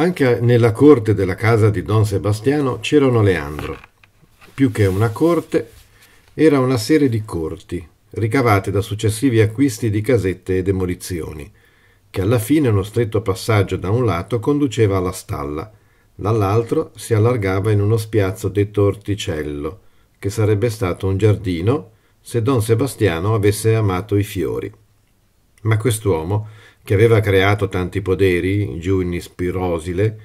Anche nella corte della casa di Don Sebastiano c'erano Leandro. Più che una corte, era una serie di corti, ricavate da successivi acquisti di casette e demolizioni, che alla fine uno stretto passaggio da un lato conduceva alla stalla, dall'altro si allargava in uno spiazzo detto orticello, che sarebbe stato un giardino se don Sebastiano avesse amato i fiori. Ma quest'uomo che aveva creato tanti poderi, giù in Ispirosile,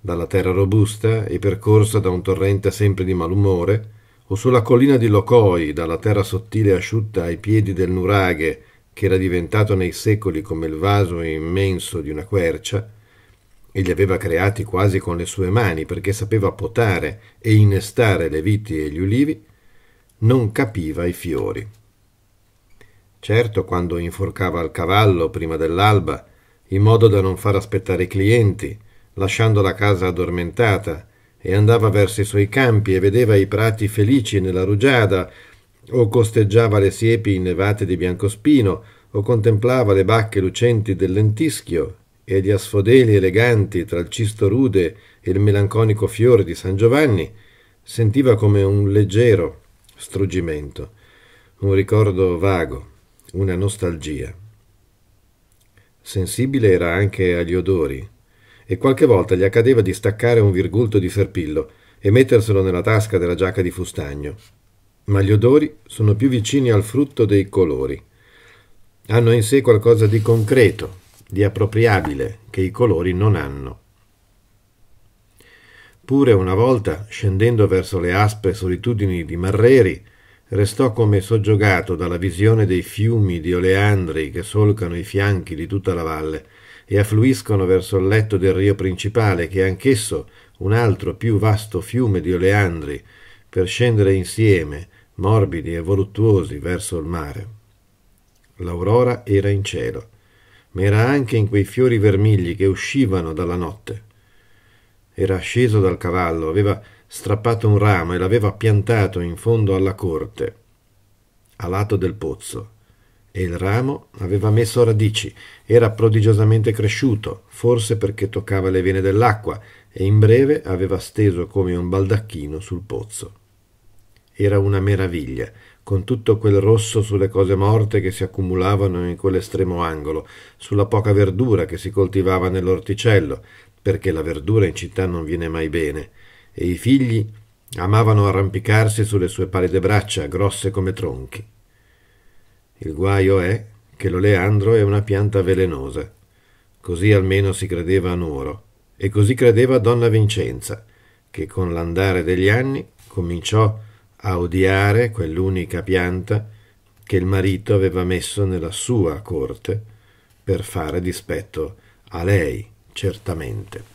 dalla terra robusta e percorsa da un torrente sempre di malumore, o sulla collina di Locoi, dalla terra sottile e asciutta ai piedi del nuraghe, che era diventato nei secoli come il vaso immenso di una quercia, e li aveva creati quasi con le sue mani perché sapeva potare e innestare le viti e gli ulivi, non capiva i fiori certo quando inforcava il cavallo prima dell'alba, in modo da non far aspettare i clienti, lasciando la casa addormentata, e andava verso i suoi campi e vedeva i prati felici nella rugiada, o costeggiava le siepi innevate di biancospino, o contemplava le bacche lucenti del lentischio e gli asfodeli eleganti tra il cisto rude e il melanconico fiore di San Giovanni, sentiva come un leggero struggimento, un ricordo vago una nostalgia. Sensibile era anche agli odori, e qualche volta gli accadeva di staccare un virgulto di serpillo e metterselo nella tasca della giacca di fustagno. Ma gli odori sono più vicini al frutto dei colori. Hanno in sé qualcosa di concreto, di appropriabile, che i colori non hanno. Pure una volta, scendendo verso le aspe solitudini di Marreri, restò come soggiogato dalla visione dei fiumi di oleandri che solcano i fianchi di tutta la valle e affluiscono verso il letto del rio principale che è anch'esso un altro più vasto fiume di oleandri per scendere insieme morbidi e voluttuosi verso il mare. L'aurora era in cielo, ma era anche in quei fiori vermigli che uscivano dalla notte. Era sceso dal cavallo, aveva strappato un ramo e l'aveva piantato in fondo alla corte, a lato del pozzo, e il ramo aveva messo radici, era prodigiosamente cresciuto, forse perché toccava le vene dell'acqua, e in breve aveva steso come un baldacchino sul pozzo. Era una meraviglia, con tutto quel rosso sulle cose morte che si accumulavano in quell'estremo angolo, sulla poca verdura che si coltivava nell'orticello, perché la verdura in città non viene mai bene, e i figli amavano arrampicarsi sulle sue pallide braccia, grosse come tronchi. Il guaio è che l'oleandro è una pianta velenosa. Così almeno si credeva a Nuoro, e così credeva donna Vincenza, che con l'andare degli anni cominciò a odiare quell'unica pianta che il marito aveva messo nella sua corte per fare dispetto a lei, certamente.